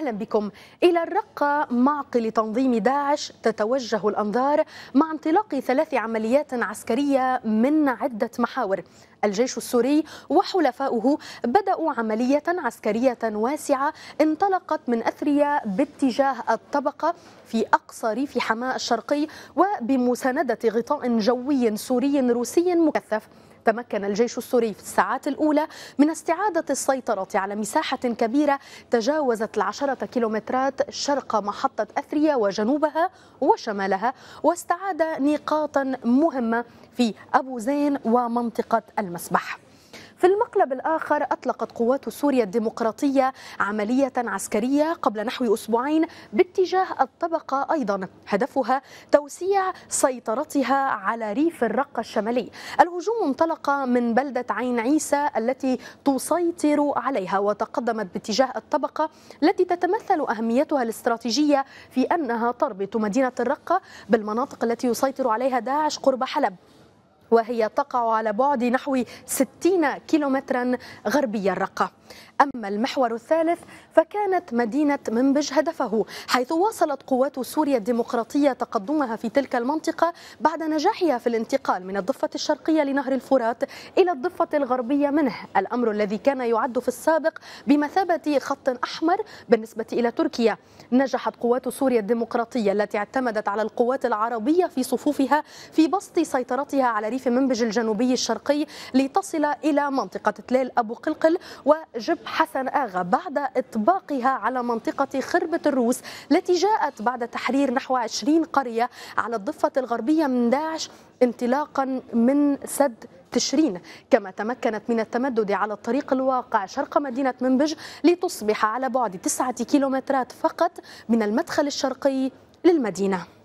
أهلا بكم إلى الرقة معقل تنظيم داعش تتوجه الأنظار مع انطلاق ثلاث عمليات عسكرية من عدة محاور الجيش السوري وحلفاؤه بدأوا عملية عسكرية واسعة انطلقت من أثريا باتجاه الطبقة في أقصى ريف حماة الشرقي وبمساندة غطاء جوي سوري روسي مكثف تمكن الجيش السوري في الساعات الأولى من استعادة السيطرة على مساحة كبيرة تجاوزت العشرة كيلومترات شرق محطة أثريا وجنوبها وشمالها واستعاد نقاطا مهمة في أبو زين ومنطقة المسبح في المقلب الآخر أطلقت قوات سوريا الديمقراطية عملية عسكرية قبل نحو أسبوعين باتجاه الطبقة أيضا هدفها توسيع سيطرتها على ريف الرقة الشمالي الهجوم انطلق من بلدة عين عيسى التي تسيطر عليها وتقدمت باتجاه الطبقة التي تتمثل أهميتها الاستراتيجية في أنها تربط مدينة الرقة بالمناطق التي يسيطر عليها داعش قرب حلب وهي تقع على بعد نحو 60 كيلومترا غربي الرقة أما المحور الثالث فكانت مدينة منبج هدفه حيث واصلت قوات سوريا الديمقراطية تقدمها في تلك المنطقة بعد نجاحها في الانتقال من الضفة الشرقية لنهر الفرات إلى الضفة الغربية منه الأمر الذي كان يعد في السابق بمثابة خط أحمر بالنسبة إلى تركيا نجحت قوات سوريا الديمقراطية التي اعتمدت على القوات العربية في صفوفها في بسط سيطرتها على ريف في منبج الجنوبي الشرقي لتصل إلى منطقة تلال أبو قلقل وجب حسن آغا بعد إطباقها على منطقة خربة الروس التي جاءت بعد تحرير نحو 20 قرية على الضفة الغربية من داعش انطلاقا من سد تشرين كما تمكنت من التمدد على الطريق الواقع شرق مدينة منبج لتصبح على بعد تسعة كيلومترات فقط من المدخل الشرقي للمدينة